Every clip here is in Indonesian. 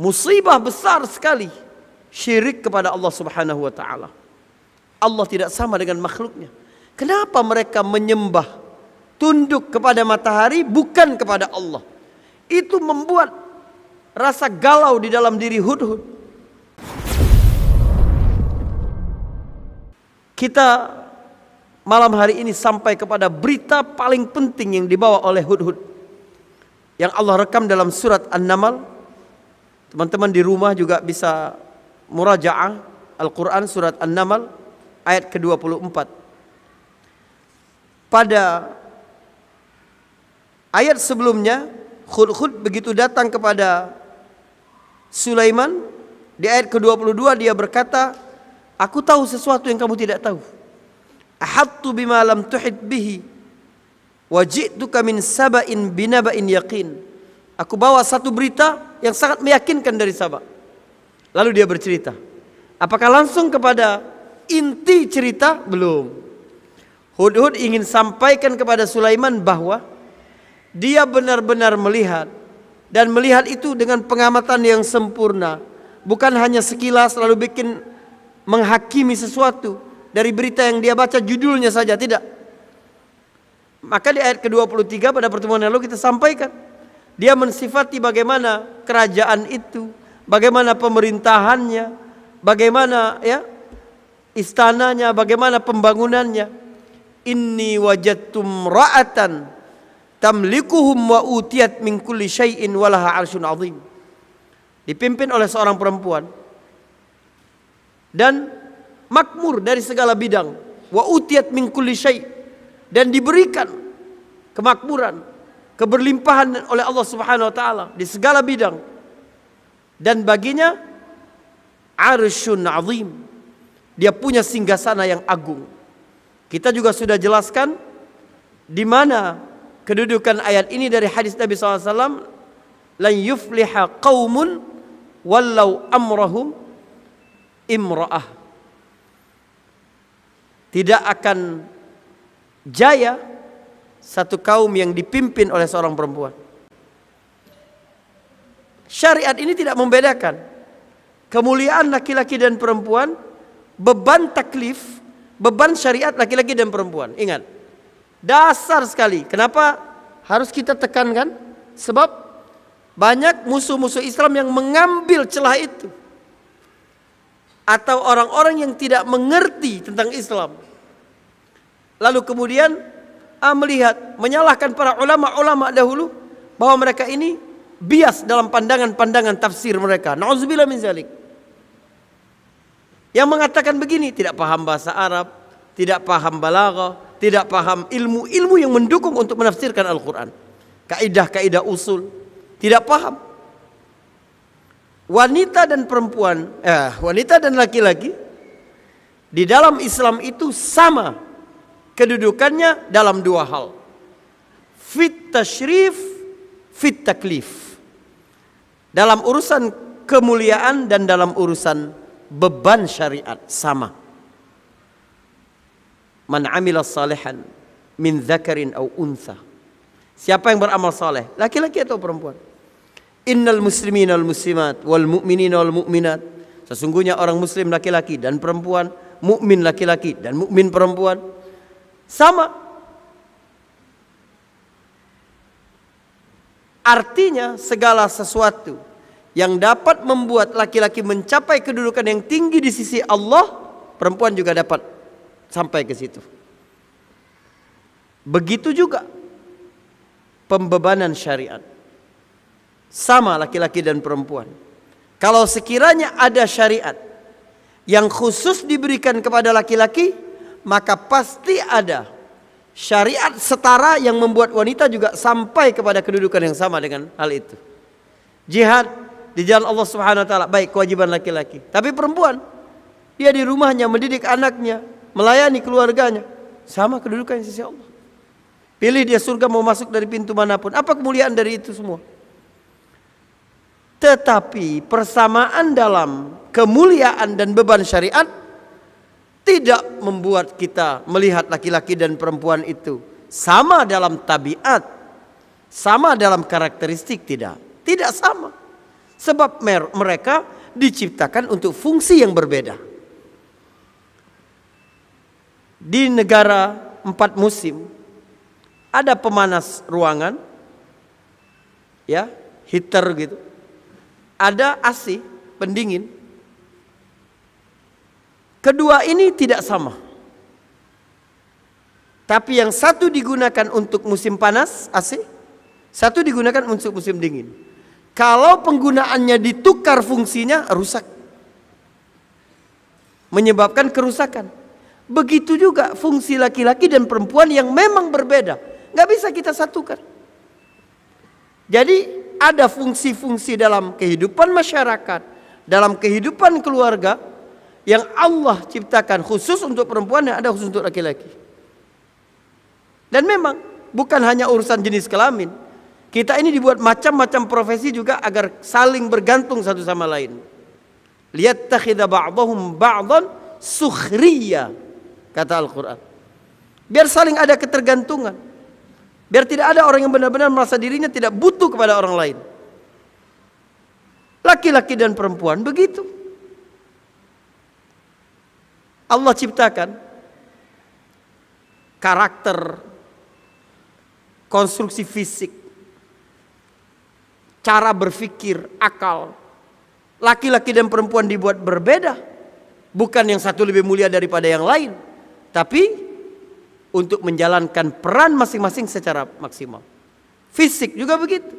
Musibah besar sekali syirik kepada Allah Subhanahu wa taala. Allah tidak sama dengan makhluknya. Kenapa mereka menyembah tunduk kepada matahari bukan kepada Allah? Itu membuat rasa galau di dalam diri Hudhud. Kita malam hari ini sampai kepada berita paling penting yang dibawa oleh Hudhud. Yang Allah rekam dalam surat An-Naml Teman-teman di rumah juga bisa murajaah Al-Quran surat An-Naml ayat ke-24. Pada ayat sebelumnya Khud-Khud begitu datang kepada Sulaiman di ayat ke-22 dia berkata, "Aku tahu sesuatu yang kamu tidak tahu. Ahattu bima lam tuhit bihi wa ji'tuka min saba'in binaba'in yakin Aku bawa satu berita yang sangat meyakinkan dari Sabah. Lalu dia bercerita. Apakah langsung kepada inti cerita? Belum. Hudhud ingin sampaikan kepada Sulaiman bahwa dia benar-benar melihat dan melihat itu dengan pengamatan yang sempurna, bukan hanya sekilas lalu bikin menghakimi sesuatu dari berita yang dia baca judulnya saja, tidak. Maka di ayat ke-23 pada pertemuan lalu kita sampaikan dia mensifati bagaimana kerajaan itu, bagaimana pemerintahannya, bagaimana ya istananya, bagaimana pembangunannya. Inni wajatum ra'atan tamlikuhum wa utiyat min kulli syai'in walaha arsyun azim. Dipimpin oleh seorang perempuan dan makmur dari segala bidang wa utiyat min kulli syai' dan diberikan kemakmuran keberlimpahan oleh Allah Subhanahu wa taala di segala bidang. Dan baginya arsyun azim. Dia punya singgasana yang agung. Kita juga sudah jelaskan di mana kedudukan ayat ini dari hadis Nabi SAW lan yufliha qaumun walau amrahum imra'ah tidak akan jaya satu kaum yang dipimpin oleh seorang perempuan. Syariat ini tidak membedakan kemuliaan laki-laki dan perempuan, beban taklif, beban syariat laki-laki dan perempuan. Ingat, dasar sekali. Kenapa harus kita tekankan? Sebab banyak musuh-musuh Islam yang mengambil celah itu atau orang-orang yang tidak mengerti tentang Islam. Lalu kemudian melihat menyalahkan para ulama-ulama dahulu bahwa mereka ini bias dalam pandangan-pandangan tafsir mereka. Nauzubillah min zalik. Yang mengatakan begini tidak paham bahasa Arab, tidak paham balaghah, tidak paham ilmu-ilmu yang mendukung untuk menafsirkan Al-Qur'an. Kaidah-kaidah usul tidak paham. Wanita dan perempuan, eh wanita dan laki-laki di dalam Islam itu sama Kedudukannya dalam dua hal. Fit tashrif, fit taklif. Dalam urusan kemuliaan dan dalam urusan beban syariat sama. Man amila salihan min zakarin au untha. Siapa yang beramal saleh, laki-laki atau perempuan? Innal muslimina wal muslimat wal mu'minina wal mu'minat. Sesungguhnya orang muslim laki-laki dan perempuan, mukmin laki-laki dan mukmin perempuan, sama. Artinya segala sesuatu yang dapat membuat laki-laki mencapai kedudukan yang tinggi di sisi Allah, perempuan juga dapat sampai ke situ. Begitu juga pembebanan syariat. Sama laki-laki dan perempuan. Kalau sekiranya ada syariat yang khusus diberikan kepada laki-laki, maka pasti ada syariat setara yang membuat wanita juga sampai kepada kedudukan yang sama dengan hal itu. Jihad di jalan Allah Subhanahu wa taala baik kewajiban laki-laki. Tapi perempuan dia di rumahnya mendidik anaknya, melayani keluarganya, sama kedudukan yang sisi Allah. Pilih dia surga mau masuk dari pintu manapun. Apa kemuliaan dari itu semua? Tetapi persamaan dalam kemuliaan dan beban syariat tidak membuat kita melihat laki-laki dan perempuan itu sama dalam tabiat, sama dalam karakteristik tidak. Tidak sama. Sebab mereka diciptakan untuk fungsi yang berbeda. Di negara empat musim ada pemanas ruangan ya, heater gitu. Ada AC, pendingin. Kedua ini tidak sama. Tapi yang satu digunakan untuk musim panas AC, satu digunakan untuk musim dingin. Kalau penggunaannya ditukar fungsinya rusak. Menyebabkan kerusakan. Begitu juga fungsi laki-laki dan perempuan yang memang berbeda. Nggak bisa kita satukan. Jadi ada fungsi-fungsi dalam kehidupan masyarakat, dalam kehidupan keluarga, yang Allah ciptakan khusus untuk perempuan dan ada khusus untuk laki-laki. Dan memang bukan hanya urusan jenis kelamin. Kita ini dibuat macam-macam profesi juga agar saling bergantung satu sama lain. Lihat takhidha ba'dahum ba'dan sukhriya kata Al-Qur'an. Biar saling ada ketergantungan. Biar tidak ada orang yang benar-benar merasa dirinya tidak butuh kepada orang lain. Laki-laki dan perempuan begitu. Allah ciptakan karakter, konstruksi fisik, cara berpikir, akal. Laki-laki dan perempuan dibuat berbeda. Bukan yang satu lebih mulia daripada yang lain. Tapi untuk menjalankan peran masing-masing secara maksimal. Fisik juga begitu.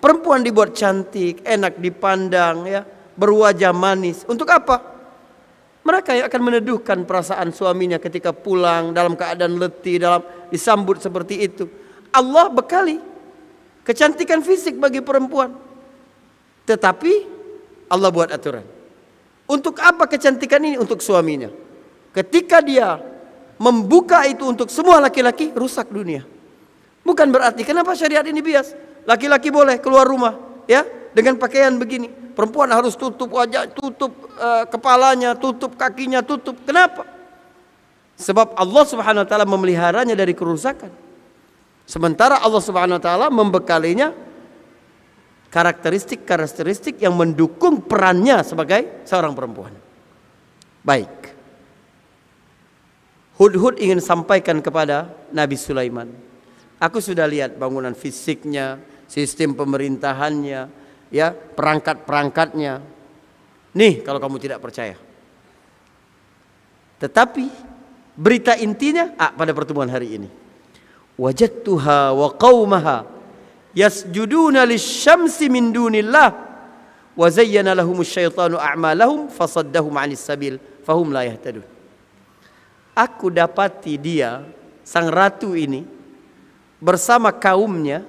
Perempuan dibuat cantik, enak dipandang, ya berwajah manis. Untuk apa? Mereka yang akan meneduhkan perasaan suaminya ketika pulang dalam keadaan letih, dalam disambut seperti itu. Allah bekali kecantikan fisik bagi perempuan. Tetapi Allah buat aturan. Untuk apa kecantikan ini? Untuk suaminya. Ketika dia membuka itu untuk semua laki-laki, rusak dunia. Bukan berarti kenapa syariat ini bias. Laki-laki boleh keluar rumah, ya dengan pakaian begini. Perempuan harus tutup wajah, tutup uh, kepalanya, tutup kakinya, tutup. Kenapa? Sebab Allah Subhanahu wa taala memeliharanya dari kerusakan. Sementara Allah Subhanahu wa taala membekalinya karakteristik-karakteristik yang mendukung perannya sebagai seorang perempuan. Baik. Hud-hud ingin sampaikan kepada Nabi Sulaiman. Aku sudah lihat bangunan fisiknya, sistem pemerintahannya, ya perangkat-perangkatnya. Nih kalau kamu tidak percaya. Tetapi berita intinya ah, pada pertemuan hari ini. Tuha wa qaumaha yasjuduna shamsi min dunillah wa zayyana lahum syaitanu a'malahum fasaddahum 'anis sabil fahum la yahtadun. Aku dapati dia sang ratu ini bersama kaumnya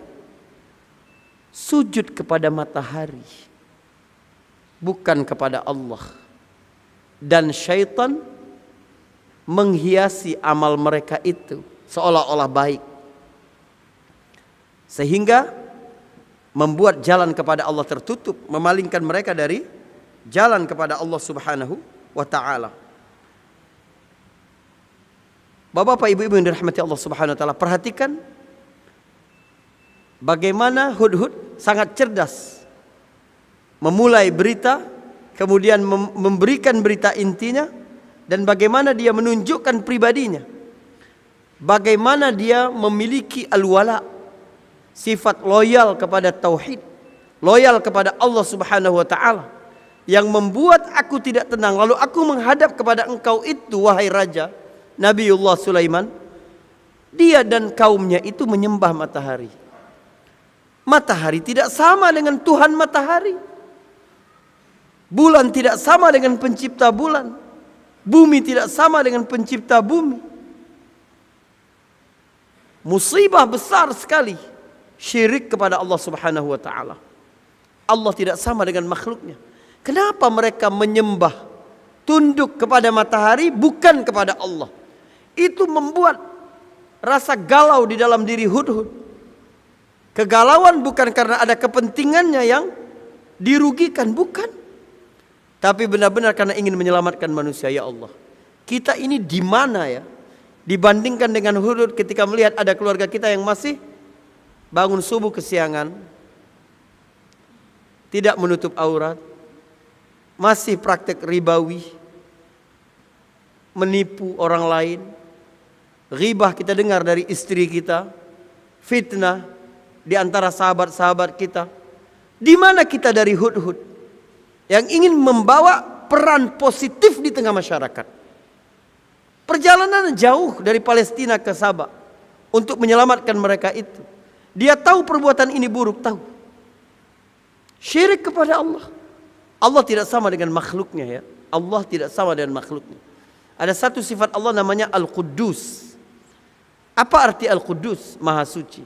sujud kepada matahari bukan kepada Allah dan syaitan menghiasi amal mereka itu seolah-olah baik sehingga membuat jalan kepada Allah tertutup memalingkan mereka dari jalan kepada Allah Subhanahu wa taala Bapak-bapak ibu-ibu yang dirahmati Allah Subhanahu wa taala perhatikan bagaimana Hud-hud sangat cerdas memulai berita kemudian memberikan berita intinya dan bagaimana dia menunjukkan pribadinya bagaimana dia memiliki al alwala sifat loyal kepada tauhid loyal kepada Allah Subhanahu wa taala yang membuat aku tidak tenang lalu aku menghadap kepada engkau itu wahai raja Nabiullah Sulaiman dia dan kaumnya itu menyembah matahari Matahari tidak sama dengan Tuhan matahari. Bulan tidak sama dengan pencipta bulan. Bumi tidak sama dengan pencipta bumi. Musibah besar sekali syirik kepada Allah Subhanahu wa taala. Allah tidak sama dengan makhluknya. Kenapa mereka menyembah tunduk kepada matahari bukan kepada Allah? Itu membuat rasa galau di dalam diri Hudhud. -hud. Kegalauan bukan karena ada kepentingannya yang dirugikan, bukan. Tapi benar-benar karena ingin menyelamatkan manusia, ya Allah. Kita ini di mana ya? Dibandingkan dengan huruf ketika melihat ada keluarga kita yang masih bangun subuh kesiangan, tidak menutup aurat, masih praktek ribawi, menipu orang lain, ribah kita dengar dari istri kita, fitnah, di antara sahabat-sahabat kita. Di mana kita dari Hud-Hud yang ingin membawa peran positif di tengah masyarakat? Perjalanan jauh dari Palestina ke Sabah untuk menyelamatkan mereka itu. Dia tahu perbuatan ini buruk, tahu. Syirik kepada Allah. Allah tidak sama dengan makhluknya ya. Allah tidak sama dengan makhluknya. Ada satu sifat Allah namanya Al-Quddus. Apa arti Al-Quddus? Maha suci.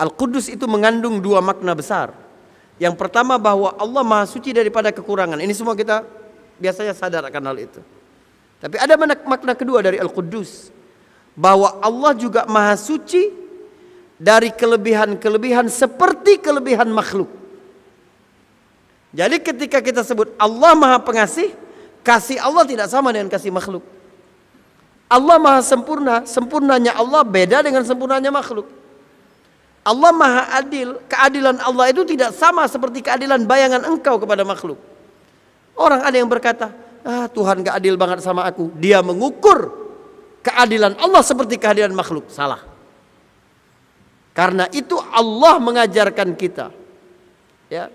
Al-Qudus itu mengandung dua makna besar. Yang pertama bahwa Allah Maha Suci daripada kekurangan. Ini semua kita biasanya sadar akan hal itu. Tapi ada makna kedua dari Al-Qudus bahwa Allah juga Maha Suci dari kelebihan-kelebihan seperti kelebihan makhluk. Jadi ketika kita sebut Allah Maha Pengasih, kasih Allah tidak sama dengan kasih makhluk. Allah Maha Sempurna, sempurnanya Allah beda dengan sempurnanya makhluk. Allah maha adil, keadilan Allah itu tidak sama seperti keadilan bayangan engkau kepada makhluk. Orang ada yang berkata, ah Tuhan gak adil banget sama aku. Dia mengukur keadilan Allah seperti keadilan makhluk. Salah. Karena itu Allah mengajarkan kita. Ya.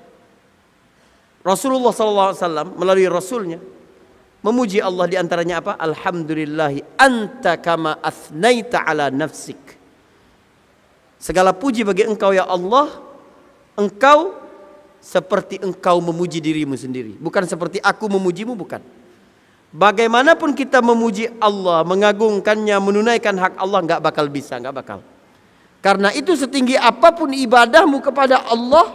Rasulullah SAW melalui Rasulnya memuji Allah diantaranya apa? Alhamdulillahi anta kama asnaita ala nafsik. Segala puji bagi engkau ya Allah Engkau seperti engkau memuji dirimu sendiri Bukan seperti aku memujimu bukan Bagaimanapun kita memuji Allah Mengagungkannya, menunaikan hak Allah nggak bakal bisa, nggak bakal Karena itu setinggi apapun ibadahmu kepada Allah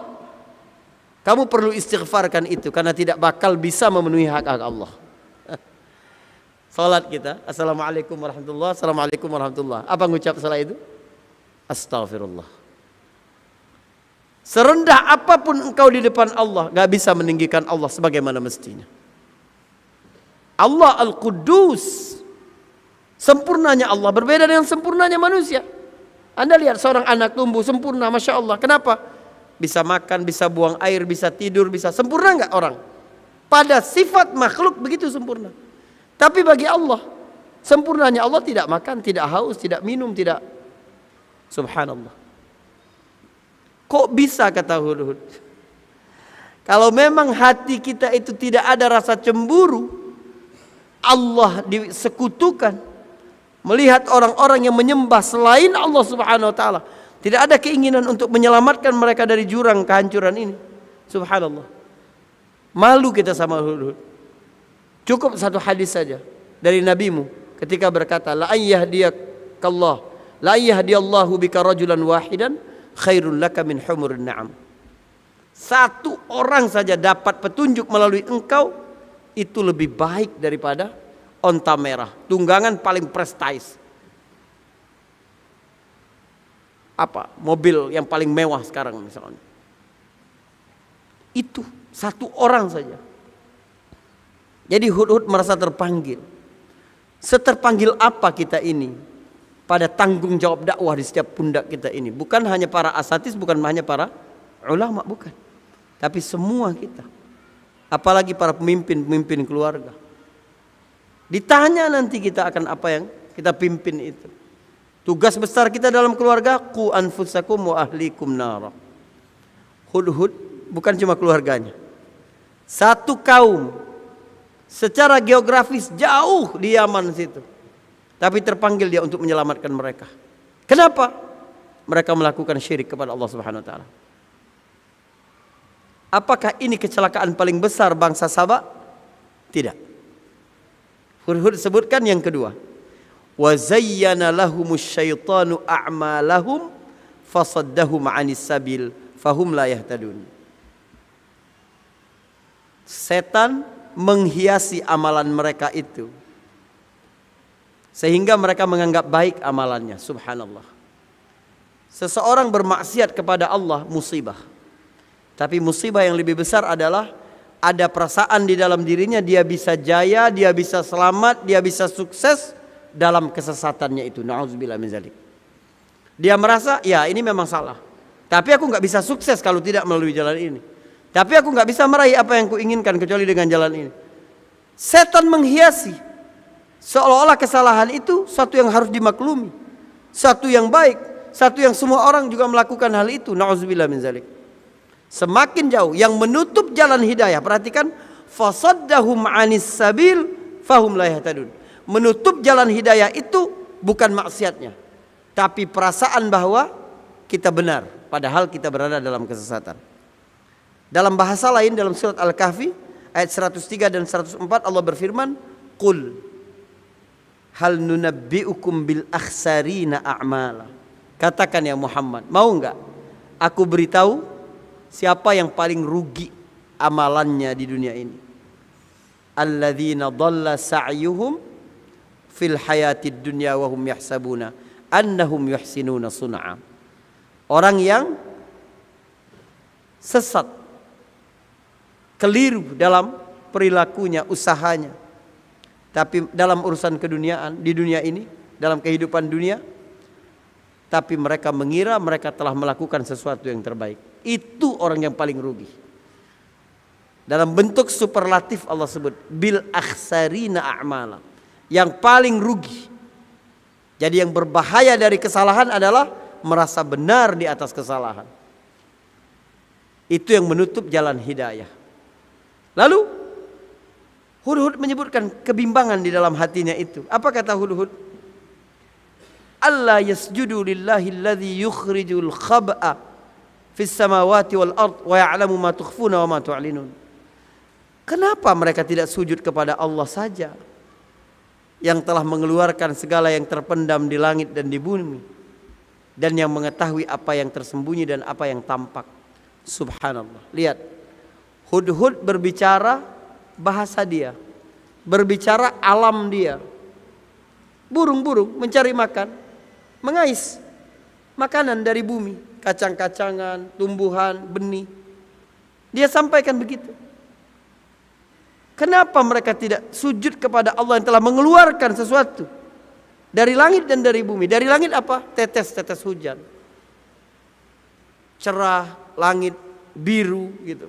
Kamu perlu istighfarkan itu Karena tidak bakal bisa memenuhi hak-hak Allah Salat kita Assalamualaikum warahmatullahi Assalamualaikum warahmatullahi Apa ngucap salat itu? Astagfirullah. Serendah apapun engkau di depan Allah, gak bisa meninggikan Allah sebagaimana mestinya. Allah al qudus Sempurnanya Allah berbeda dengan sempurnanya manusia. Anda lihat seorang anak tumbuh sempurna, Masya Allah. Kenapa? Bisa makan, bisa buang air, bisa tidur, bisa sempurna nggak orang? Pada sifat makhluk begitu sempurna. Tapi bagi Allah, sempurnanya Allah tidak makan, tidak haus, tidak minum, tidak Subhanallah. Kok bisa kata Hud? Kalau memang hati kita itu tidak ada rasa cemburu, Allah disekutukan. Melihat orang-orang yang menyembah selain Allah Subhanahu wa taala, tidak ada keinginan untuk menyelamatkan mereka dari jurang kehancuran ini. Subhanallah. Malu kita sama Hud. Cukup satu hadis saja dari nabimu ketika berkata la ayyah ayyahdiyakallah La yahdiyallahu bika rajulan wahidan khairul laka min humurin Satu orang saja dapat petunjuk melalui engkau itu lebih baik daripada onta merah, tunggangan paling prestis. Apa? Mobil yang paling mewah sekarang misalnya. Itu satu orang saja. Jadi Hud-Hud merasa terpanggil. Seterpanggil apa kita ini? pada tanggung jawab dakwah di setiap pundak kita ini. Bukan hanya para asatis, bukan hanya para ulama, bukan. Tapi semua kita. Apalagi para pemimpin-pemimpin keluarga. Ditanya nanti kita akan apa yang kita pimpin itu. Tugas besar kita dalam keluarga ku anfusakum wa ahlikum nara. Hudhud bukan cuma keluarganya. Satu kaum secara geografis jauh di Yaman situ tapi terpanggil dia untuk menyelamatkan mereka. Kenapa? Mereka melakukan syirik kepada Allah Subhanahu wa taala. Apakah ini kecelakaan paling besar bangsa Sabak? Tidak. Hud-hud sebutkan yang kedua. Wa zayyana lahumus syaitanu a'malahum fasaddahum 'anis sabil fahum la yahtadun. Setan menghiasi amalan mereka itu sehingga mereka menganggap baik amalannya subhanallah seseorang bermaksiat kepada Allah musibah tapi musibah yang lebih besar adalah ada perasaan di dalam dirinya dia bisa jaya dia bisa selamat dia bisa sukses dalam kesesatannya itu Nauzubillah min zalik dia merasa ya ini memang salah tapi aku nggak bisa sukses kalau tidak melalui jalan ini tapi aku nggak bisa meraih apa yang kuinginkan kecuali dengan jalan ini setan menghiasi Seolah-olah kesalahan itu satu yang harus dimaklumi, satu yang baik, satu yang semua orang juga melakukan hal itu. Nauzubillah min zalik. Semakin jauh yang menutup jalan hidayah, perhatikan fasaddahum anis sabil fahum la yahtadun. Menutup jalan hidayah itu bukan maksiatnya, tapi perasaan bahwa kita benar padahal kita berada dalam kesesatan. Dalam bahasa lain dalam surat Al-Kahfi ayat 103 dan 104 Allah berfirman, "Qul hal nunabbiukum bil akhsarina a'mala. Katakan ya Muhammad, mau enggak? Aku beritahu siapa yang paling rugi amalannya di dunia ini. Alladzina dhalla sa'yuhum fil hayatid dunya wa hum yahsabuna annahum yuhsinuna sun'a. Orang yang sesat keliru dalam perilakunya, usahanya tapi dalam urusan keduniaan di dunia ini, dalam kehidupan dunia, tapi mereka mengira mereka telah melakukan sesuatu yang terbaik. Itu orang yang paling rugi. Dalam bentuk superlatif Allah sebut bil akhsarina a'mala. Yang paling rugi. Jadi yang berbahaya dari kesalahan adalah merasa benar di atas kesalahan. Itu yang menutup jalan hidayah. Lalu Hudhud menyebutkan kebimbangan di dalam hatinya itu. Apa kata Hudhud? Allah yasjudu lillahi alladhi yukhrijul khab'a fis samawati wal ard wa ya'lamu ma tukhfuna wa ma tu'linun. Kenapa mereka tidak sujud kepada Allah saja yang telah mengeluarkan segala yang terpendam di langit dan di bumi dan yang mengetahui apa yang tersembunyi dan apa yang tampak. Subhanallah. Lihat. Hudhud berbicara bahasa dia, berbicara alam dia. Burung-burung mencari makan, mengais makanan dari bumi, kacang-kacangan, tumbuhan, benih. Dia sampaikan begitu. Kenapa mereka tidak sujud kepada Allah yang telah mengeluarkan sesuatu dari langit dan dari bumi? Dari langit apa? Tetes-tetes hujan. Cerah, langit biru gitu.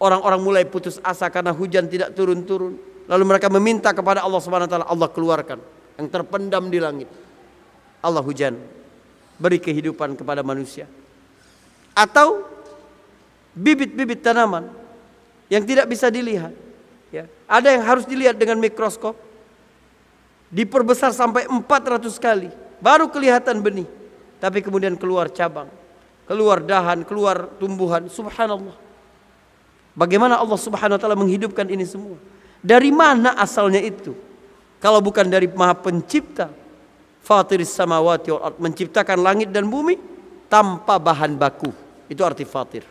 Orang-orang mulai putus asa karena hujan tidak turun-turun. Lalu mereka meminta kepada Allah Subhanahu wa taala, Allah keluarkan yang terpendam di langit. Allah hujan. Beri kehidupan kepada manusia. Atau bibit-bibit tanaman yang tidak bisa dilihat. Ya. Ada yang harus dilihat dengan mikroskop. Diperbesar sampai 400 kali. Baru kelihatan benih. Tapi kemudian keluar cabang. Keluar dahan, keluar tumbuhan. Subhanallah. Bagaimana Allah Subhanahu wa taala menghidupkan ini semua? Dari mana asalnya itu? Kalau bukan dari Maha Pencipta, fatiris samawati wal ard, menciptakan langit dan bumi tanpa bahan baku. Itu arti fatir.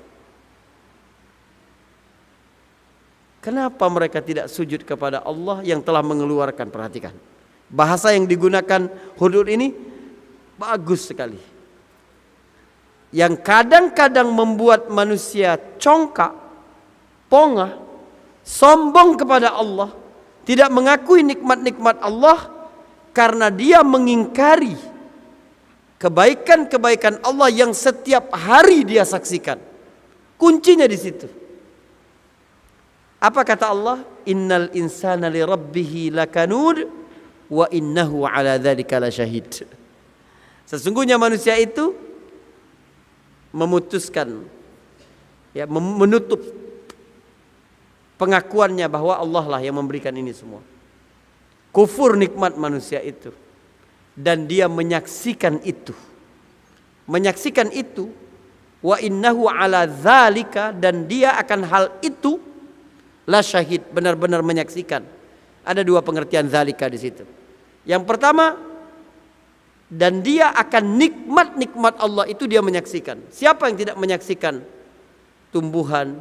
Kenapa mereka tidak sujud kepada Allah yang telah mengeluarkan perhatikan? Bahasa yang digunakan hudud ini bagus sekali. Yang kadang-kadang membuat manusia congkak pongah, sombong kepada Allah, tidak mengakui nikmat-nikmat Allah karena dia mengingkari kebaikan-kebaikan Allah yang setiap hari dia saksikan. Kuncinya di situ. Apa kata Allah? Innal insana li rabbih lakanud wa innahu ala dzalika lasyahid. Sesungguhnya manusia itu memutuskan ya menutup pengakuannya bahwa Allah lah yang memberikan ini semua. Kufur nikmat manusia itu dan dia menyaksikan itu. Menyaksikan itu wa innahu ala zalika dan dia akan hal itu la syahid benar-benar menyaksikan. Ada dua pengertian zalika di situ. Yang pertama dan dia akan nikmat-nikmat Allah itu dia menyaksikan. Siapa yang tidak menyaksikan tumbuhan,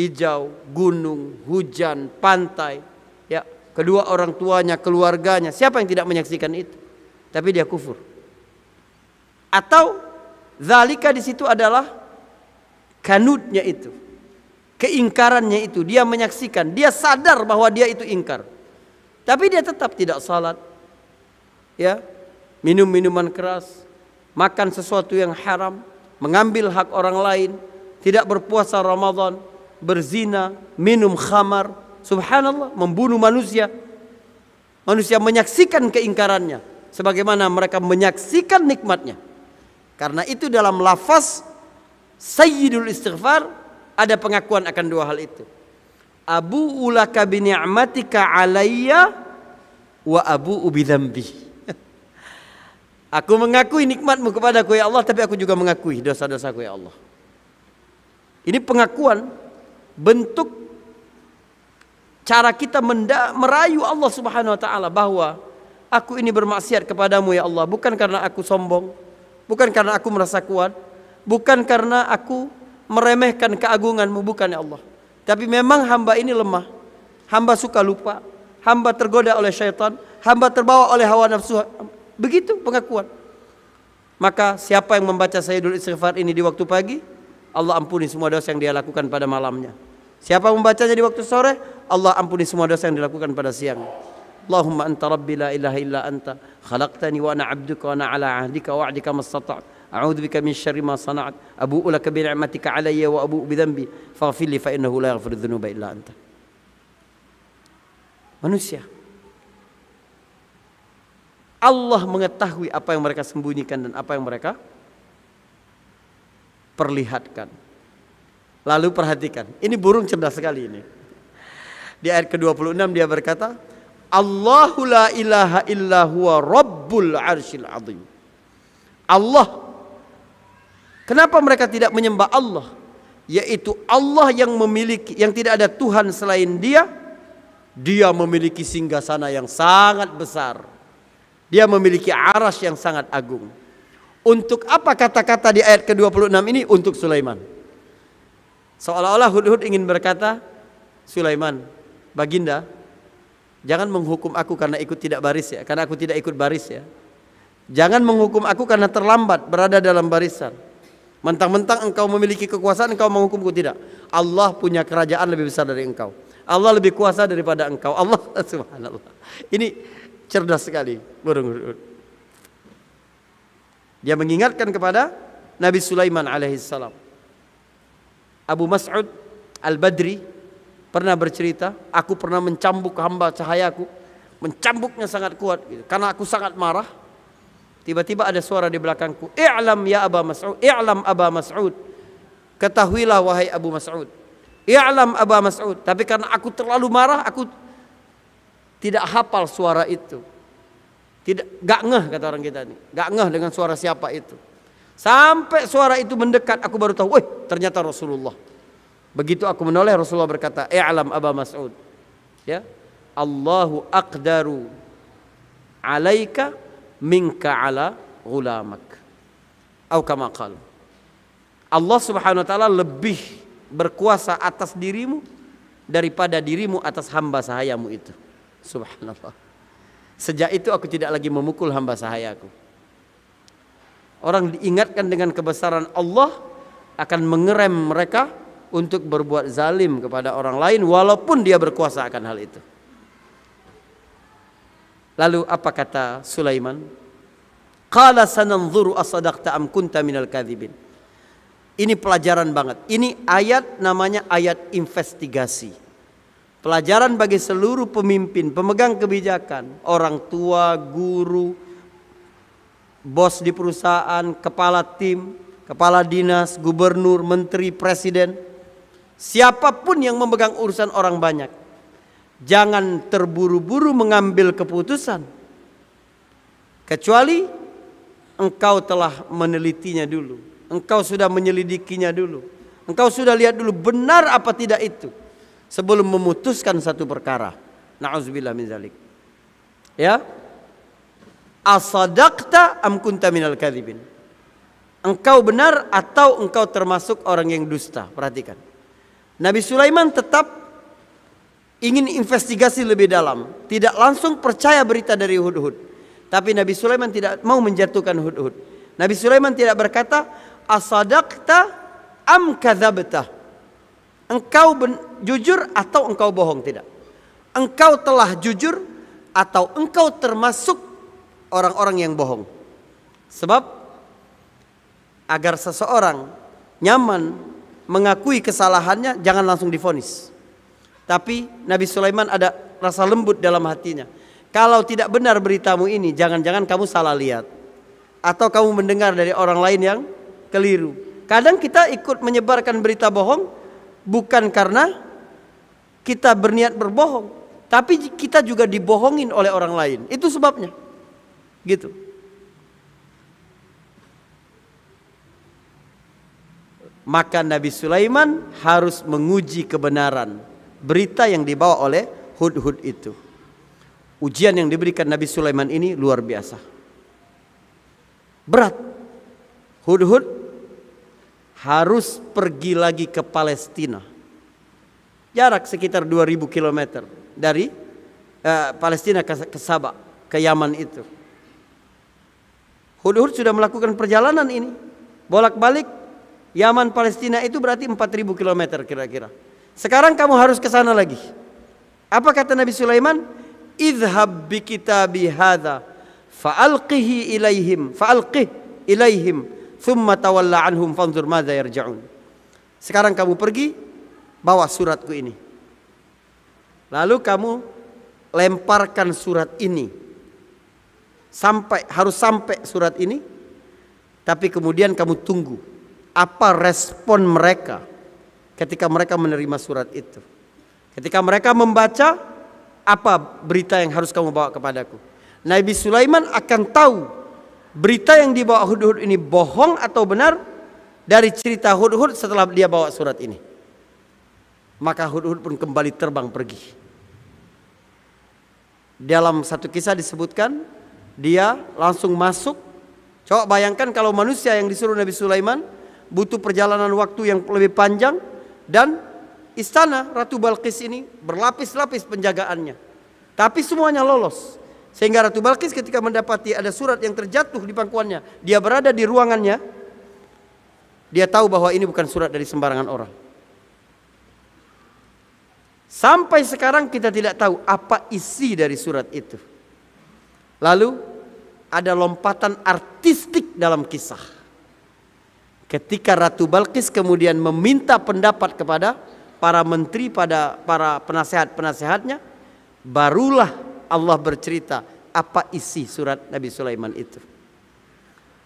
hijau, gunung, hujan, pantai, ya, kedua orang tuanya, keluarganya, siapa yang tidak menyaksikan itu? Tapi dia kufur. Atau zalika di situ adalah kanutnya itu. Keingkarannya itu, dia menyaksikan, dia sadar bahwa dia itu ingkar. Tapi dia tetap tidak salat. Ya, minum minuman keras, makan sesuatu yang haram, mengambil hak orang lain, tidak berpuasa Ramadan, berzina, minum khamar, subhanallah, membunuh manusia. Manusia menyaksikan keingkarannya sebagaimana mereka menyaksikan nikmatnya. Karena itu dalam lafaz Sayyidul Istighfar ada pengakuan akan dua hal itu. Abu ulaka bi ni'matika alayya wa abu ubi Aku mengakui nikmatmu kepadaku ya Allah tapi aku juga mengakui dosa-dosaku ya Allah. Ini pengakuan bentuk cara kita merayu Allah Subhanahu wa taala bahwa aku ini bermaksiat kepadamu ya Allah bukan karena aku sombong, bukan karena aku merasa kuat, bukan karena aku meremehkan keagunganmu bukan ya Allah. Tapi memang hamba ini lemah. Hamba suka lupa, hamba tergoda oleh syaitan, hamba terbawa oleh hawa nafsu. Begitu pengakuan. Maka siapa yang membaca Sayyidul Istighfar ini di waktu pagi, Allah ampuni semua dosa yang dia lakukan pada malamnya. Siapa membacanya di waktu sore, Allah ampuni semua dosa yang dilakukan pada siang. Allahumma anta rabbi la ilaha illa anta khalaqtani wa ana 'abduka wa ana 'ala 'ahdika wa 'adika mastata'tu أعوذ بك من شر ما صنعت أبوء لك بنعمتك علي وأبوء بذنبي فاغفر لي فإنه لا يغفر الذنوب إلا أنت manusia Allah mengetahui apa yang mereka sembunyikan dan apa yang mereka perlihatkan Lalu perhatikan, ini burung cerdas sekali ini. Di ayat ke-26 dia berkata, Allahu la ilaha illa huwa rabbul arshil azim. Allah. Kenapa mereka tidak menyembah Allah? Yaitu Allah yang memiliki yang tidak ada Tuhan selain Dia. Dia memiliki singgasana yang sangat besar. Dia memiliki aras yang sangat agung. Untuk apa kata-kata di ayat ke-26 ini? Untuk Sulaiman. Seolah-olah Hud-Hud ingin berkata, Sulaiman, baginda, jangan menghukum aku karena ikut tidak baris ya, karena aku tidak ikut baris ya. Jangan menghukum aku karena terlambat berada dalam barisan. Mentang-mentang engkau memiliki kekuasaan engkau menghukumku tidak. Allah punya kerajaan lebih besar dari engkau. Allah lebih kuasa daripada engkau. Allah subhanallah. Ini cerdas sekali burung Hud. Dia mengingatkan kepada Nabi Sulaiman alaihissalam. Abu Mas'ud Al-Badri pernah bercerita, aku pernah mencambuk hamba cahayaku, mencambuknya sangat kuat gitu. Karena aku sangat marah, tiba-tiba ada suara di belakangku, "I'lam ya Abu Mas'ud, i'lam Abu Mas'ud." Ketahuilah wahai Abu Mas'ud. I'lam Abu Mas'ud, tapi karena aku terlalu marah, aku tidak hafal suara itu. Tidak gak ngeh kata orang kita ini. Gak ngeh dengan suara siapa itu. Sampai suara itu mendekat aku baru tahu, "Wih, ternyata Rasulullah." Begitu aku menoleh Rasulullah berkata, "I'lam Aba Mas'ud." Ya. Allahu aqdaru alaika minka ala gulamak. Atau kama qala. Allah Subhanahu wa taala lebih berkuasa atas dirimu daripada dirimu atas hamba sahayamu itu. Subhanallah. Sejak itu aku tidak lagi memukul hamba sahayaku orang diingatkan dengan kebesaran Allah akan mengerem mereka untuk berbuat zalim kepada orang lain walaupun dia berkuasa akan hal itu. Lalu apa kata Sulaiman? Qala sananzuru asadaqta am kunta minal kadhibin. Ini pelajaran banget. Ini ayat namanya ayat investigasi. Pelajaran bagi seluruh pemimpin, pemegang kebijakan, orang tua, guru, bos di perusahaan, kepala tim, kepala dinas, gubernur, menteri, presiden, siapapun yang memegang urusan orang banyak, jangan terburu-buru mengambil keputusan, kecuali engkau telah menelitinya dulu, engkau sudah menyelidikinya dulu, engkau sudah lihat dulu benar apa tidak itu sebelum memutuskan satu perkara. Nauzubillah min zalik. Ya, Asadakta am kunta minal kadhibin. Engkau benar atau engkau termasuk orang yang dusta? Perhatikan. Nabi Sulaiman tetap ingin investigasi lebih dalam, tidak langsung percaya berita dari Hudhud. Tapi Nabi Sulaiman tidak mau menjatuhkan Hudhud. Nabi Sulaiman tidak berkata, "Asadakta am kadzabta?" Engkau ben- jujur atau engkau bohong tidak? Engkau telah jujur atau engkau termasuk orang-orang yang bohong. Sebab agar seseorang nyaman mengakui kesalahannya jangan langsung difonis. Tapi Nabi Sulaiman ada rasa lembut dalam hatinya. Kalau tidak benar beritamu ini, jangan-jangan kamu salah lihat atau kamu mendengar dari orang lain yang keliru. Kadang kita ikut menyebarkan berita bohong bukan karena kita berniat berbohong, tapi kita juga dibohongin oleh orang lain. Itu sebabnya. Gitu. Maka Nabi Sulaiman harus menguji kebenaran berita yang dibawa oleh Hud-Hud itu. Ujian yang diberikan Nabi Sulaiman ini luar biasa. Berat. Hud-Hud harus pergi lagi ke Palestina. Jarak sekitar 2000 km dari eh, Palestina ke, ke Sabah, ke Yaman itu hud sudah melakukan perjalanan ini. Bolak-balik Yaman Palestina itu berarti 4000 km kira-kira. Sekarang kamu harus ke sana lagi. Apa kata Nabi Sulaiman? Idhab bi kitabi hadza fa'alqihi ilaihim fa'alqih ilaihim thumma tawalla anhum fanzur madza yarja'un. Sekarang kamu pergi bawa suratku ini. Lalu kamu lemparkan surat ini sampai harus sampai surat ini tapi kemudian kamu tunggu apa respon mereka ketika mereka menerima surat itu ketika mereka membaca apa berita yang harus kamu bawa kepadaku Nabi Sulaiman akan tahu berita yang dibawa hud ini bohong atau benar dari cerita hud setelah dia bawa surat ini maka hud pun kembali terbang pergi dalam satu kisah disebutkan dia langsung masuk. Coba bayangkan kalau manusia yang disuruh Nabi Sulaiman butuh perjalanan waktu yang lebih panjang dan istana Ratu Balkis ini berlapis-lapis penjagaannya. Tapi semuanya lolos. Sehingga Ratu Balkis ketika mendapati ada surat yang terjatuh di pangkuannya, dia berada di ruangannya. Dia tahu bahwa ini bukan surat dari sembarangan orang. Sampai sekarang kita tidak tahu apa isi dari surat itu. Lalu ada lompatan artistik dalam kisah. Ketika Ratu Balkis kemudian meminta pendapat kepada para menteri pada para penasehat-penasehatnya, barulah Allah bercerita apa isi surat Nabi Sulaiman itu.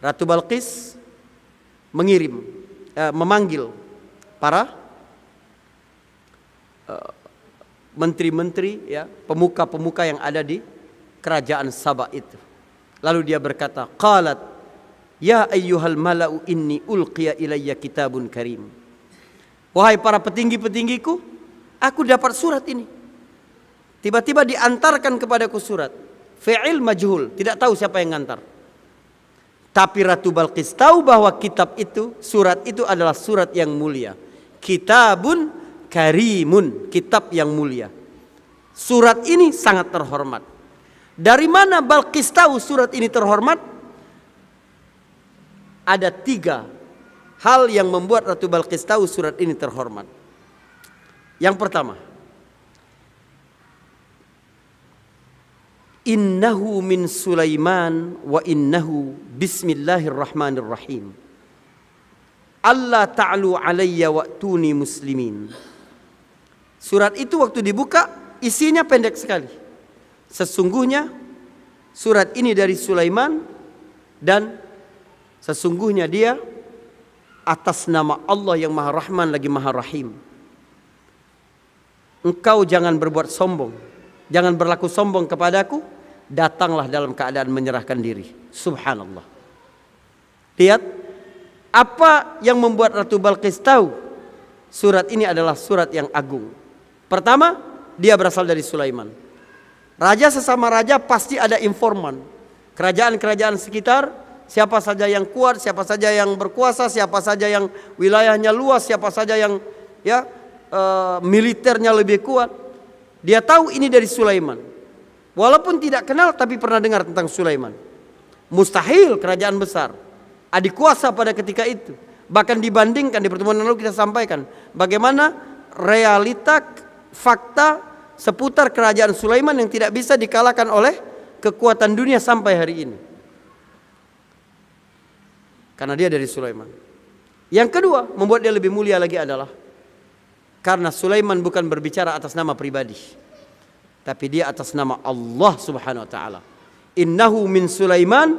Ratu Balkis mengirim eh, memanggil para eh, menteri-menteri eh, ya, pemuka-pemuka yang ada di kerajaan Sabah itu. Lalu dia berkata, "Qalat ya ayyuhal mala'u inni ulqiya ilayya kitabun karim." Wahai para petinggi-petinggiku, aku dapat surat ini. Tiba-tiba diantarkan kepadaku surat. Fi'il majhul, tidak tahu siapa yang ngantar. Tapi Ratu Balqis tahu bahwa kitab itu, surat itu adalah surat yang mulia. Kitabun karimun, kitab yang mulia. Surat ini sangat terhormat. Dari mana Balkis tahu surat ini terhormat? Ada tiga hal yang membuat Ratu Balkis tahu surat ini terhormat. Yang pertama, Innahu min Sulaiman wa innahu bismillahirrahmanirrahim. Allah ta'lu alayya wa'tuni muslimin. Surat itu waktu dibuka isinya pendek sekali sesungguhnya surat ini dari Sulaiman dan sesungguhnya dia atas nama Allah yang Maha Rahman lagi Maha Rahim. Engkau jangan berbuat sombong, jangan berlaku sombong kepadaku, datanglah dalam keadaan menyerahkan diri. Subhanallah. Lihat apa yang membuat Ratu Balkis tahu surat ini adalah surat yang agung. Pertama, dia berasal dari Sulaiman. Raja sesama raja pasti ada informan. Kerajaan-kerajaan sekitar, siapa saja yang kuat, siapa saja yang berkuasa, siapa saja yang wilayahnya luas, siapa saja yang ya e, militernya lebih kuat. Dia tahu ini dari Sulaiman. Walaupun tidak kenal tapi pernah dengar tentang Sulaiman. Mustahil kerajaan besar adik kuasa pada ketika itu. Bahkan dibandingkan di pertemuan lalu kita sampaikan bagaimana realita fakta seputar kerajaan Sulaiman yang tidak bisa dikalahkan oleh kekuatan dunia sampai hari ini. Karena dia dari Sulaiman. Yang kedua, membuat dia lebih mulia lagi adalah karena Sulaiman bukan berbicara atas nama pribadi, tapi dia atas nama Allah Subhanahu wa taala. Innahu min Sulaiman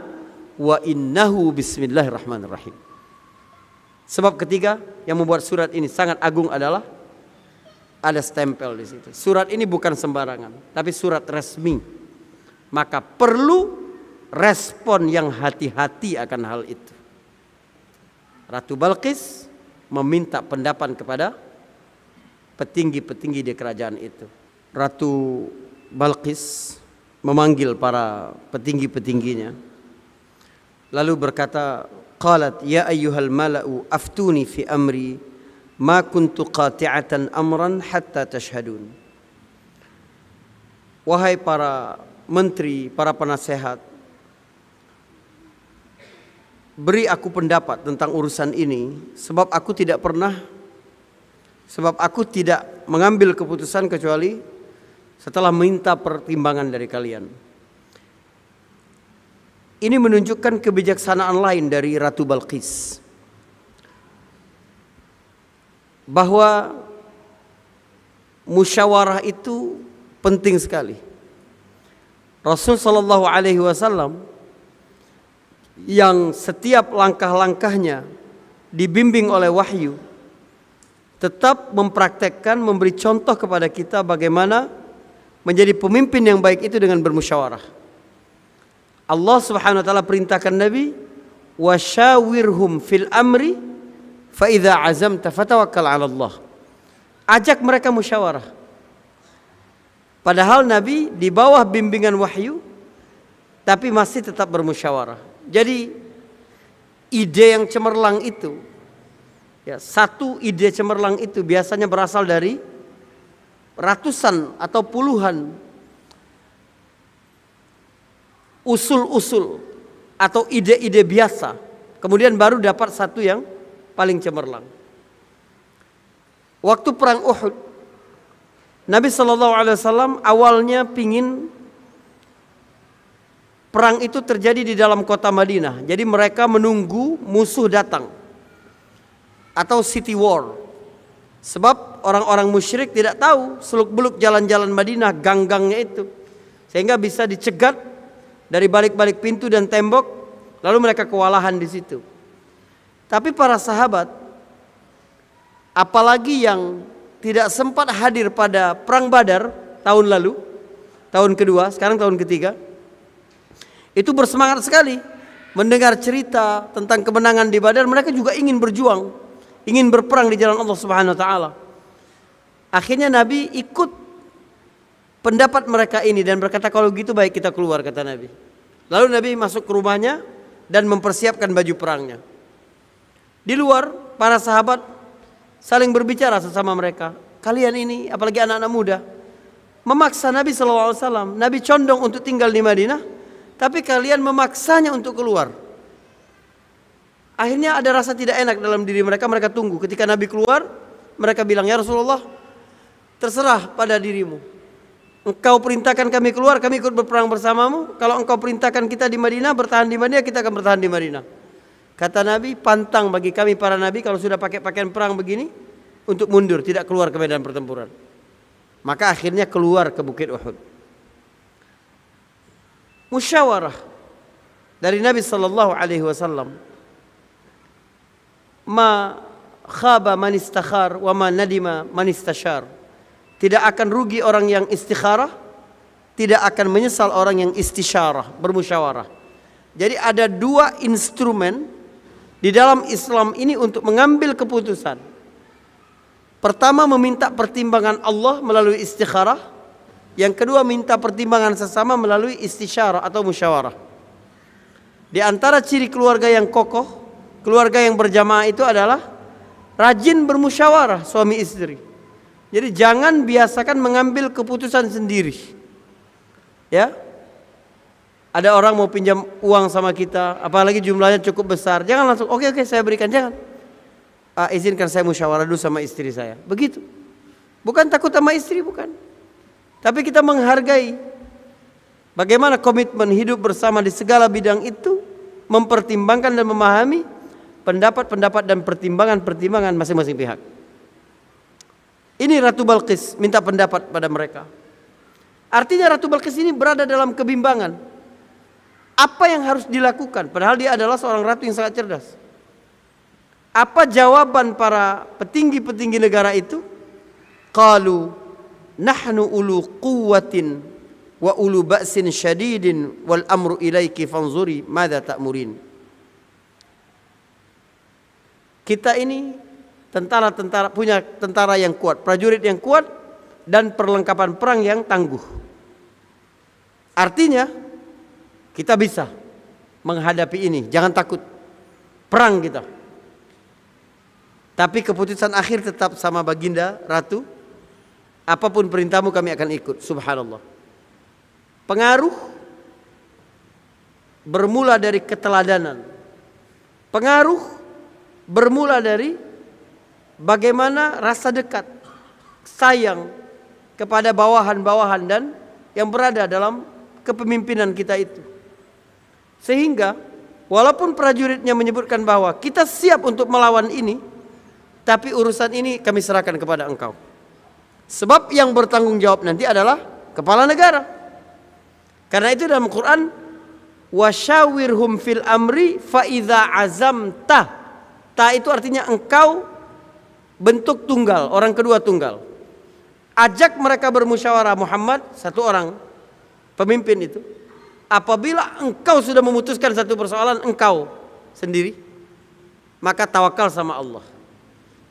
wa innahu bismillahirrahmanirrahim. Sebab ketiga yang membuat surat ini sangat agung adalah ada stempel di situ. Surat ini bukan sembarangan, tapi surat resmi. Maka perlu respon yang hati-hati akan hal itu. Ratu Balkis meminta pendapat kepada petinggi-petinggi di kerajaan itu. Ratu Balkis memanggil para petinggi-petingginya. Lalu berkata, "Qalat ya ayyuhal mala'u aftuni fi amri ma kuntu qati'atan amran hatta tashhadun wahai para menteri para penasehat beri aku pendapat tentang urusan ini sebab aku tidak pernah sebab aku tidak mengambil keputusan kecuali setelah minta pertimbangan dari kalian ini menunjukkan kebijaksanaan lain dari Ratu Balkis bahwa musyawarah itu penting sekali. Rasul Shallallahu Alaihi Wasallam yang setiap langkah-langkahnya dibimbing oleh wahyu tetap mempraktekkan memberi contoh kepada kita bagaimana menjadi pemimpin yang baik itu dengan bermusyawarah. Allah Subhanahu wa taala perintahkan Nabi wasyawirhum fil amri Faida azam tafatawakal ala Allah. Ajak mereka musyawarah. Padahal Nabi di bawah bimbingan wahyu, tapi masih tetap bermusyawarah. Jadi ide yang cemerlang itu, ya satu ide cemerlang itu biasanya berasal dari ratusan atau puluhan usul-usul atau ide-ide biasa. Kemudian baru dapat satu yang paling cemerlang. Waktu perang Uhud, Nabi Shallallahu Alaihi Wasallam awalnya pingin perang itu terjadi di dalam kota Madinah. Jadi mereka menunggu musuh datang atau city war. Sebab orang-orang musyrik tidak tahu seluk-beluk jalan-jalan Madinah, gang-gangnya itu. Sehingga bisa dicegat dari balik-balik pintu dan tembok, lalu mereka kewalahan di situ. Tapi para sahabat apalagi yang tidak sempat hadir pada perang Badar tahun lalu, tahun kedua, sekarang tahun ketiga, itu bersemangat sekali mendengar cerita tentang kemenangan di Badar, mereka juga ingin berjuang, ingin berperang di jalan Allah Subhanahu wa taala. Akhirnya Nabi ikut pendapat mereka ini dan berkata kalau gitu baik kita keluar kata Nabi. Lalu Nabi masuk ke rumahnya dan mempersiapkan baju perangnya. Di luar para sahabat saling berbicara sesama mereka. Kalian ini apalagi anak-anak muda memaksa Nabi SAW. Nabi condong untuk tinggal di Madinah, tapi kalian memaksanya untuk keluar. Akhirnya ada rasa tidak enak dalam diri mereka, mereka tunggu. Ketika Nabi keluar, mereka bilang, Ya Rasulullah, terserah pada dirimu. Engkau perintahkan kami keluar, kami ikut berperang bersamamu. Kalau engkau perintahkan kita di Madinah, bertahan di Madinah, kita akan bertahan di Madinah. Kata Nabi, pantang bagi kami para nabi kalau sudah pakai pakaian perang begini untuk mundur, tidak keluar ke medan pertempuran. Maka akhirnya keluar ke Bukit Uhud. Musyawarah dari Nabi sallallahu alaihi wasallam. Ma khaba man istakhar wa ma nadima man istashar. Tidak akan rugi orang yang istikharah, tidak akan menyesal orang yang istisharah bermusyawarah. Jadi ada dua instrumen di dalam Islam ini untuk mengambil keputusan. Pertama meminta pertimbangan Allah melalui istikharah, yang kedua minta pertimbangan sesama melalui istisyarah atau musyawarah. Di antara ciri keluarga yang kokoh, keluarga yang berjamaah itu adalah rajin bermusyawarah suami istri. Jadi jangan biasakan mengambil keputusan sendiri. Ya, ada orang mau pinjam uang sama kita, apalagi jumlahnya cukup besar. Jangan langsung, oke okay, oke okay, saya berikan, jangan. Uh, izinkan saya musyawarah dulu sama istri saya. Begitu. Bukan takut sama istri, bukan. Tapi kita menghargai bagaimana komitmen hidup bersama di segala bidang itu mempertimbangkan dan memahami pendapat-pendapat dan pertimbangan-pertimbangan masing-masing pihak. Ini Ratu Balkis minta pendapat pada mereka. Artinya Ratu Balkis ini berada dalam kebimbangan. Apa yang harus dilakukan? Padahal dia adalah seorang ratu yang sangat cerdas. Apa jawaban para petinggi-petinggi negara itu? Qalu nahnu ulu quwwatin wa ulu ba'sin syadidin wal amru ilaiki fanzuri madza ta'murin. Kita ini tentara-tentara punya tentara yang kuat, prajurit yang kuat dan perlengkapan perang yang tangguh. Artinya kita bisa menghadapi ini, jangan takut. Perang kita. Tapi keputusan akhir tetap sama baginda ratu. Apapun perintahmu kami akan ikut. Subhanallah. Pengaruh bermula dari keteladanan. Pengaruh bermula dari bagaimana rasa dekat, sayang kepada bawahan-bawahan dan yang berada dalam kepemimpinan kita itu. Sehingga walaupun prajuritnya menyebutkan bahwa kita siap untuk melawan ini, tapi urusan ini kami serahkan kepada engkau. Sebab yang bertanggung jawab nanti adalah kepala negara. Karena itu dalam Quran wasyawirhum fil amri azam azamta. Ta itu artinya engkau bentuk tunggal, orang kedua tunggal. Ajak mereka bermusyawarah Muhammad satu orang pemimpin itu. Apabila engkau sudah memutuskan satu persoalan engkau sendiri, maka tawakal sama Allah.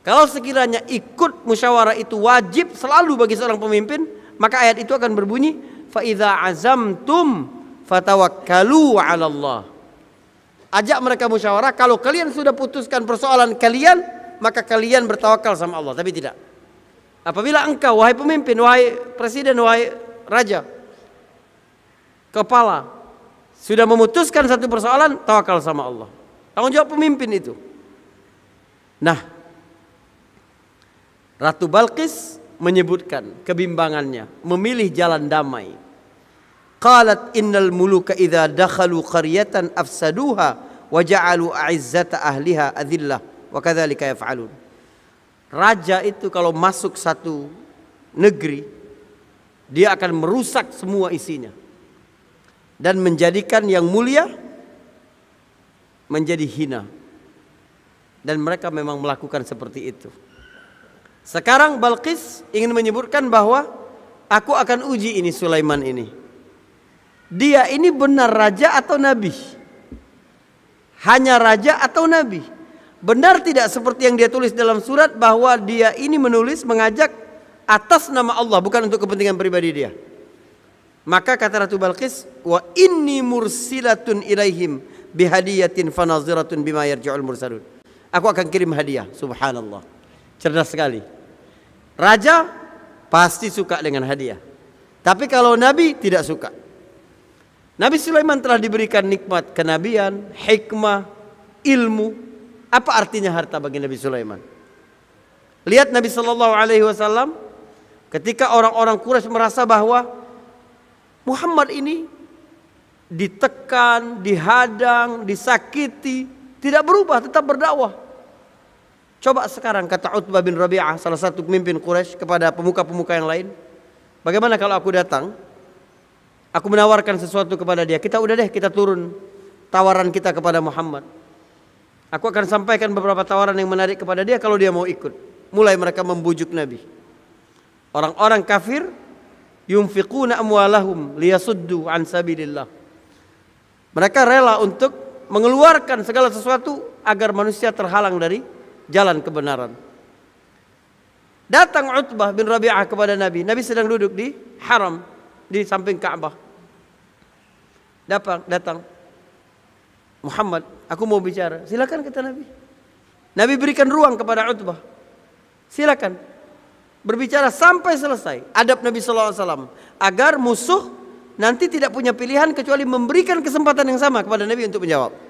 Kalau sekiranya ikut musyawarah itu wajib selalu bagi seorang pemimpin, maka ayat itu akan berbunyi faida azamtum fatawakkalu 'ala Allah. Ajak mereka musyawarah, kalau kalian sudah putuskan persoalan kalian, maka kalian bertawakal sama Allah, tapi tidak. Apabila engkau wahai pemimpin, wahai presiden, wahai raja, kepala sudah memutuskan satu persoalan tawakal sama Allah tanggung jawab pemimpin itu nah Ratu Balkis menyebutkan kebimbangannya memilih jalan damai qalat innal muluka idza dakhalu qaryatan afsaduha wa ja'alu a'izzata ahliha adillah wa kadzalika yaf'alun raja itu kalau masuk satu negeri dia akan merusak semua isinya dan menjadikan yang mulia menjadi hina. Dan mereka memang melakukan seperti itu. Sekarang Balkis ingin menyebutkan bahwa aku akan uji ini Sulaiman ini. Dia ini benar raja atau nabi? Hanya raja atau nabi? Benar tidak seperti yang dia tulis dalam surat bahwa dia ini menulis mengajak atas nama Allah bukan untuk kepentingan pribadi dia. Maka kata Ratu Balqis, "Wa inni mursilatun ilaihim bihadiyatin fanaziratun bima yarji'ul mursalun." Aku akan kirim hadiah, subhanallah. Cerdas sekali. Raja pasti suka dengan hadiah. Tapi kalau nabi tidak suka. Nabi Sulaiman telah diberikan nikmat kenabian, hikmah, ilmu. Apa artinya harta bagi Nabi Sulaiman? Lihat Nabi Shallallahu alaihi wasallam ketika orang-orang Quraisy merasa bahwa Muhammad ini ditekan, dihadang, disakiti, tidak berubah, tetap berdakwah. Coba sekarang kata Utbah bin Rabi'ah, salah satu pemimpin Quraisy kepada pemuka-pemuka yang lain, bagaimana kalau aku datang, aku menawarkan sesuatu kepada dia, kita udah deh kita turun tawaran kita kepada Muhammad. Aku akan sampaikan beberapa tawaran yang menarik kepada dia kalau dia mau ikut. Mulai mereka membujuk Nabi. Orang-orang kafir yunfiquna amwalahum liyasuddu an sabilillah. Mereka rela untuk mengeluarkan segala sesuatu agar manusia terhalang dari jalan kebenaran. Datang Utbah bin Rabi'ah kepada Nabi. Nabi sedang duduk di haram di samping Ka'bah. Datang, datang. Muhammad, aku mau bicara. Silakan kata Nabi. Nabi berikan ruang kepada Utbah. Silakan berbicara sampai selesai adab Nabi Alaihi Wasallam agar musuh nanti tidak punya pilihan kecuali memberikan kesempatan yang sama kepada Nabi untuk menjawab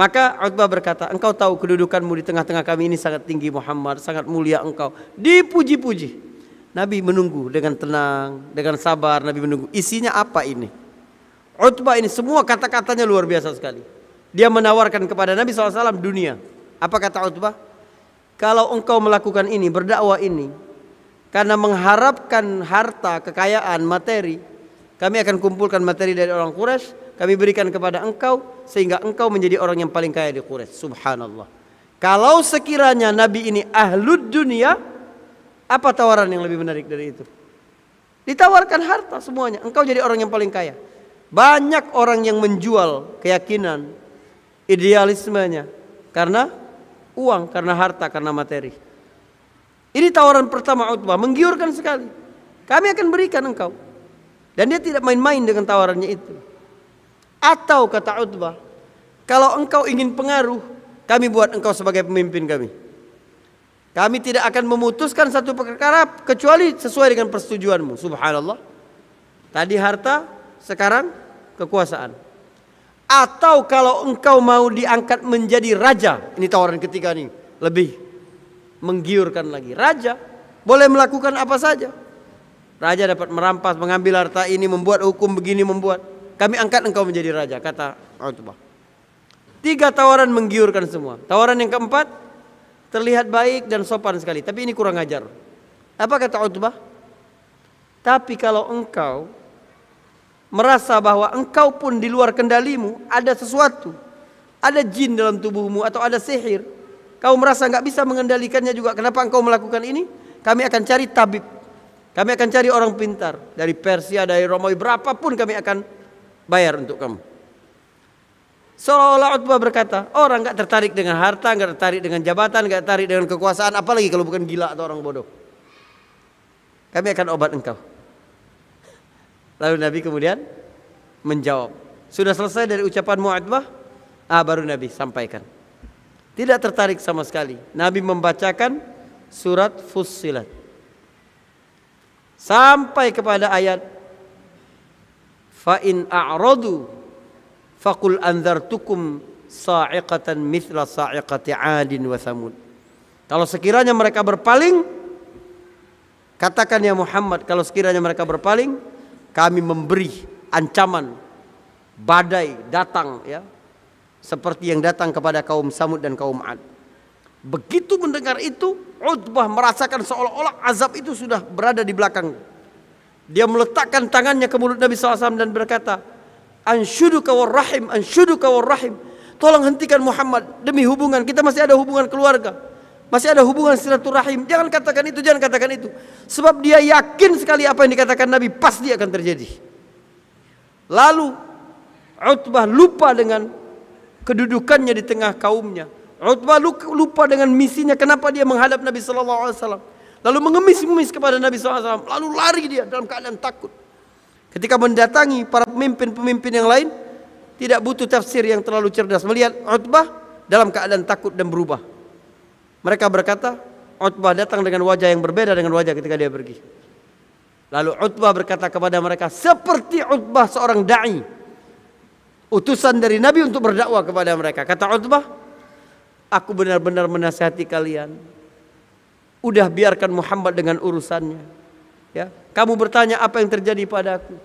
maka Utbah berkata engkau tahu kedudukanmu di tengah-tengah kami ini sangat tinggi Muhammad sangat mulia engkau dipuji-puji Nabi menunggu dengan tenang dengan sabar Nabi menunggu isinya apa ini Utbah ini semua kata-katanya luar biasa sekali dia menawarkan kepada Nabi SAW dunia apa kata Utbah kalau engkau melakukan ini, berdakwah ini karena mengharapkan harta, kekayaan, materi, kami akan kumpulkan materi dari orang Quraisy, kami berikan kepada engkau sehingga engkau menjadi orang yang paling kaya di Quraisy. Subhanallah. Kalau sekiranya nabi ini ahlud dunia, apa tawaran yang lebih menarik dari itu? Ditawarkan harta semuanya, engkau jadi orang yang paling kaya. Banyak orang yang menjual keyakinan, idealismenya karena uang, karena harta, karena materi. Ini tawaran pertama Utbah, menggiurkan sekali. Kami akan berikan engkau. Dan dia tidak main-main dengan tawarannya itu. Atau kata Utbah, kalau engkau ingin pengaruh, kami buat engkau sebagai pemimpin kami. Kami tidak akan memutuskan satu perkara kecuali sesuai dengan persetujuanmu. Subhanallah. Tadi harta, sekarang kekuasaan atau kalau engkau mau diangkat menjadi raja, ini tawaran ketiga nih, lebih menggiurkan lagi. Raja boleh melakukan apa saja. Raja dapat merampas, mengambil harta ini, membuat hukum begini, membuat. Kami angkat engkau menjadi raja, kata Utbah. Tiga tawaran menggiurkan semua. Tawaran yang keempat, terlihat baik dan sopan sekali. Tapi ini kurang ajar. Apa kata Utbah? Tapi kalau engkau merasa bahwa engkau pun di luar kendalimu ada sesuatu, ada jin dalam tubuhmu atau ada sihir, kau merasa nggak bisa mengendalikannya juga. Kenapa engkau melakukan ini? Kami akan cari tabib, kami akan cari orang pintar dari Persia, dari Romawi, berapapun kami akan bayar untuk kamu. Seolah-olah Utbah berkata, orang nggak tertarik dengan harta, nggak tertarik dengan jabatan, nggak tertarik dengan kekuasaan, apalagi kalau bukan gila atau orang bodoh. Kami akan obat engkau. Lalu Nabi kemudian menjawab. Sudah selesai dari ucapan mu'adbah? Ah, baru Nabi sampaikan. Tidak tertarik sama sekali. Nabi membacakan surat Fussilat. Sampai kepada ayat fain a'radu Fa'kul anzartukum sa'iqatan mithla sa'iqati 'adin wa thamud. Kalau sekiranya mereka berpaling katakan ya Muhammad kalau sekiranya mereka berpaling kami memberi ancaman badai datang ya seperti yang datang kepada kaum Samud dan kaum Ad. Begitu mendengar itu, Utbah merasakan seolah-olah azab itu sudah berada di belakang. Dia meletakkan tangannya ke mulut Nabi SAW dan berkata, Anshudu rahim, anshudu kawar rahim. Tolong hentikan Muhammad demi hubungan. Kita masih ada hubungan keluarga. Masih ada hubungan silaturahim. Jangan katakan itu, jangan katakan itu. Sebab dia yakin sekali apa yang dikatakan Nabi pasti akan terjadi. Lalu Utbah lupa dengan kedudukannya di tengah kaumnya. Utbah lupa dengan misinya kenapa dia menghadap Nabi sallallahu alaihi wasallam. Lalu mengemis-ngemis kepada Nabi SAW. Lalu lari dia dalam keadaan takut. Ketika mendatangi para pemimpin-pemimpin yang lain, tidak butuh tafsir yang terlalu cerdas. Melihat Utbah dalam keadaan takut dan berubah. Mereka berkata, Utbah datang dengan wajah yang berbeda dengan wajah ketika dia pergi. Lalu Utbah berkata kepada mereka, seperti Utbah seorang da'i. Utusan dari Nabi untuk berdakwah kepada mereka. Kata Utbah, aku benar-benar menasihati kalian. Udah biarkan Muhammad dengan urusannya. Ya, kamu bertanya apa yang terjadi padaku?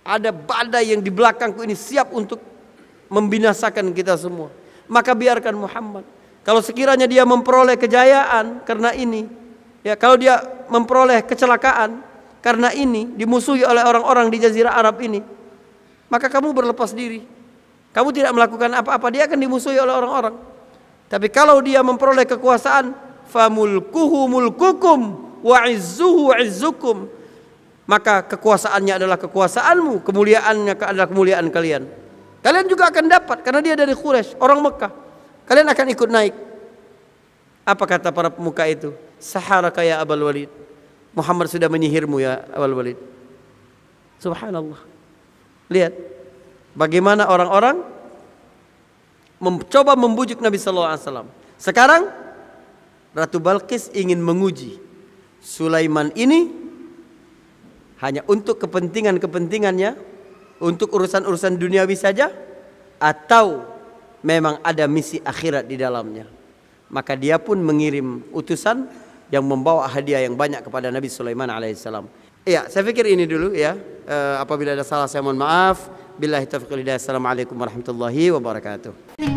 Ada badai yang di belakangku ini siap untuk membinasakan kita semua. Maka biarkan Muhammad. Kalau sekiranya dia memperoleh kejayaan karena ini, ya kalau dia memperoleh kecelakaan karena ini dimusuhi oleh orang-orang di jazirah Arab ini, maka kamu berlepas diri. Kamu tidak melakukan apa-apa, dia akan dimusuhi oleh orang-orang. Tapi kalau dia memperoleh kekuasaan, famulkuhu mulkukum wa izzuhu izzukum. Maka kekuasaannya adalah kekuasaanmu, kemuliaannya adalah kemuliaan kalian. Kalian juga akan dapat karena dia dari Quraisy, orang Mekah. Kalian akan ikut naik. Apa kata para pemuka itu? Sahara kaya Abul Walid. Muhammad sudah menyihirmu ya Abul Walid. Subhanallah. Lihat bagaimana orang-orang mencoba membujuk Nabi sallallahu alaihi wasallam. Sekarang Ratu Balkis ingin menguji Sulaiman ini hanya untuk kepentingan-kepentingannya, untuk urusan-urusan duniawi saja atau memang ada misi akhirat di dalamnya. Maka dia pun mengirim utusan yang membawa hadiah yang banyak kepada Nabi Sulaiman alaihissalam. Iya, saya pikir ini dulu ya. Eh, apabila ada salah saya mohon maaf. Bila taufiq Assalamualaikum warahmatullahi wabarakatuh.